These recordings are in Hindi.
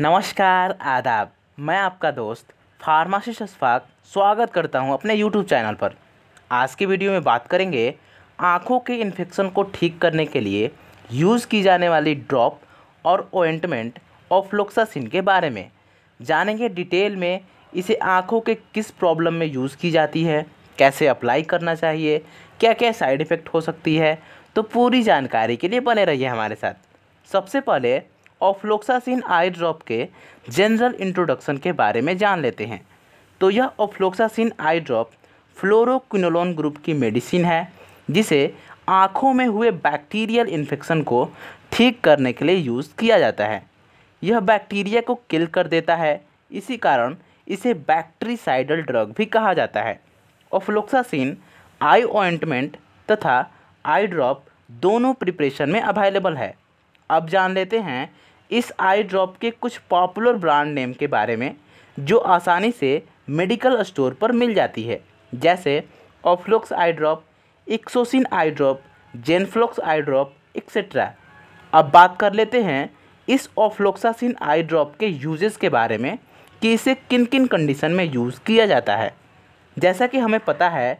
नमस्कार आदाब मैं आपका दोस्त फार्मासिस्ट अशफाक स्वागत करता हूं अपने यूट्यूब चैनल पर आज की वीडियो में बात करेंगे आँखों के इन्फेक्शन को ठीक करने के लिए यूज़ की जाने वाली ड्रॉप और ओइंटमेंट लोक्सासिन के बारे में जानेंगे डिटेल में इसे आँखों के किस प्रॉब्लम में यूज़ की जाती है कैसे अप्लाई करना चाहिए क्या क्या साइड इफ़ेक्ट हो सकती है तो पूरी जानकारी के लिए बने रहिए हमारे साथ सबसे पहले ऑफ्लोक्सासिन आई ड्रॉप के जनरल इंट्रोडक्शन के बारे में जान लेते हैं तो यह ofloxacin eye drop fluoroquinolone group की मेडिसिन है जिसे आँखों में हुए बैक्टीरियल इन्फेक्शन को ठीक करने के लिए यूज़ किया जाता है यह बैक्टीरिया को किल कर देता है इसी कारण इसे बैक्ट्रीसाइडल ड्रग भी कहा जाता है ऑफ्लोक्सासिन आई ऑइंटमेंट तथा आई ड्रॉप दोनों प्रिपरेशन में अवेलेबल है अब जान लेते हैं इस आई ड्रॉप के कुछ पॉपुलर ब्रांड नेम के बारे में जो आसानी से मेडिकल स्टोर पर मिल जाती है जैसे Oflox eye drop Exocin eye drop Genflox eye drop etcetera अब बात कर लेते हैं इस ऑफ्लोक्सासिन आई ड्रॉप के यूजेस के बारे में कि इसे किन किन कंडीशन में यूज़ किया जाता है जैसा कि हमें पता है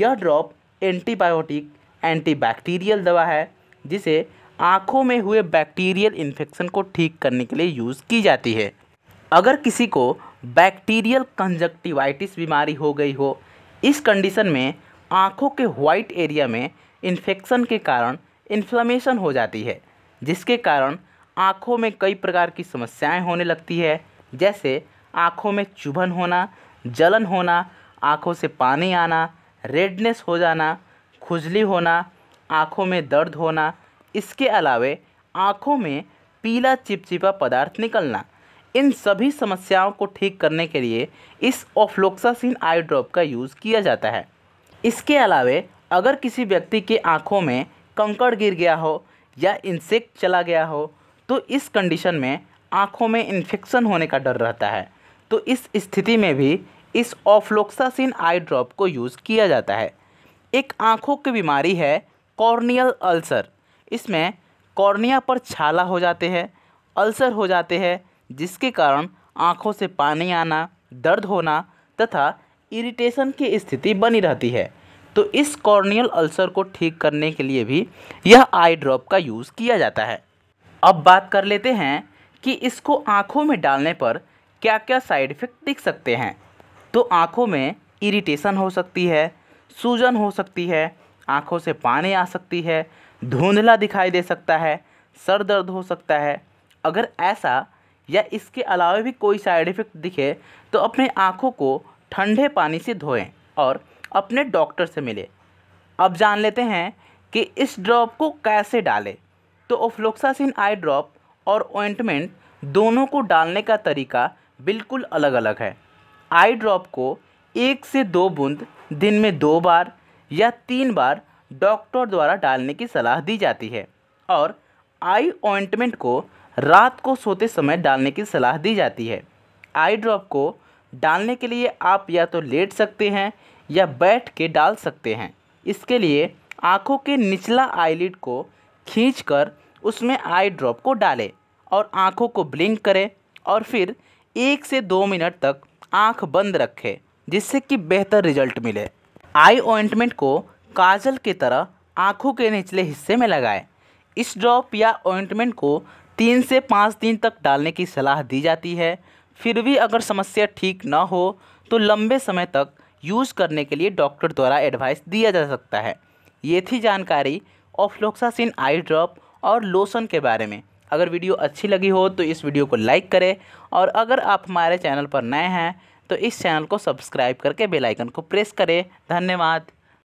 यह ड्रॉप एंटीबायोटिक एंटीबैक्टीरियल दवा है जिसे आँखों में हुए बैक्टीरियल इन्फेक्शन को ठीक करने के लिए यूज़ की जाती है अगर किसी को बैक्टीरियल कंजक्टिवाइटिस बीमारी हो गई हो इस कंडीशन में आँखों के वाइट एरिया में इन्फेक्शन के कारण इन्फ्लामेशन हो जाती है जिसके कारण आँखों में कई प्रकार की समस्याएं होने लगती है जैसे आँखों में चुभन होना जलन होना आँखों से पानी आना रेडनेस हो जाना खुजली होना आँखों में दर्द होना इसके अलावे आँखों में पीला चिपचिपा पदार्थ निकलना इन सभी समस्याओं को ठीक करने के लिए इस ऑफ्लोक्सासिन आई ड्रॉप का यूज़ किया जाता है इसके अलावे अगर किसी व्यक्ति के आँखों में कंकड़ गिर गया हो या इंसेक्ट चला गया हो तो इस कंडीशन में आँखों में इन्फेक्शन होने का डर रहता है तो इस स्थिति में भी इस ऑफ्लोक्सासिन आई ड्रॉप को यूज़ किया जाता है एक आँखों की बीमारी है कॉर्नियल अल्सर इसमें कॉर्निया पर छाला हो जाते हैं अल्सर हो जाते हैं जिसके कारण आँखों से पानी आना दर्द होना तथा इरिटेशन की स्थिति बनी रहती है तो इस कॉर्नियल अल्सर को ठीक करने के लिए भी यह आई ड्रॉप का यूज़ किया जाता है अब बात कर लेते हैं कि इसको आँखों में डालने पर क्या क्या साइड इफ़ेक्ट दिख सकते हैं तो आँखों में इरिटेशन हो सकती है सूजन हो सकती है आँखों से पानी आ सकती है धुंधला दिखाई दे सकता है सर दर्द हो सकता है अगर ऐसा या इसके अलावा भी कोई साइड इफ़ेक्ट दिखे तो अपने आँखों को ठंडे पानी से धोएं और अपने डॉक्टर से मिले अब जान लेते हैं कि इस ड्रॉप को कैसे डालें तो ओफ्लोक्सासिन आई ड्रॉप और ओइंटमेंट दोनों को डालने का तरीका बिल्कुल अलग अलग है आई ड्रॉप को एक से दो बूंद दिन में दो बार या तीन बार डॉक्टर द्वारा डालने की सलाह दी जाती है और आई ऑइंटमेंट को रात को सोते समय डालने की सलाह दी जाती है आई ड्रॉप को डालने के लिए आप या तो लेट सकते हैं या बैठ के डाल सकते हैं इसके लिए आँखों के निचला आईलिड को कर उसमें आई ड्रॉप को डालें और आँखों को ब्लिंक करें और फिर एक से दो मिनट तक आँख बंद रखें जिससे कि बेहतर रिजल्ट मिले आई ऑइंटमेंट को काजल की तरह आँखों के निचले हिस्से में लगाएं इस ड्रॉप या ऑइंटमेंट को तीन से पाँच दिन तक डालने की सलाह दी जाती है फिर भी अगर समस्या ठीक ना हो तो लंबे समय तक यूज़ करने के लिए डॉक्टर द्वारा एडवाइस दिया जा सकता है ये थी जानकारी ऑफ्लोक्सासिन आई ड्रॉप और लोशन के बारे में अगर वीडियो अच्छी लगी हो तो इस वीडियो को लाइक करें और अगर आप हमारे चैनल पर नए हैं तो इस चैनल को सब्सक्राइब करके बेल आइकन को प्रेस करें धन्यवाद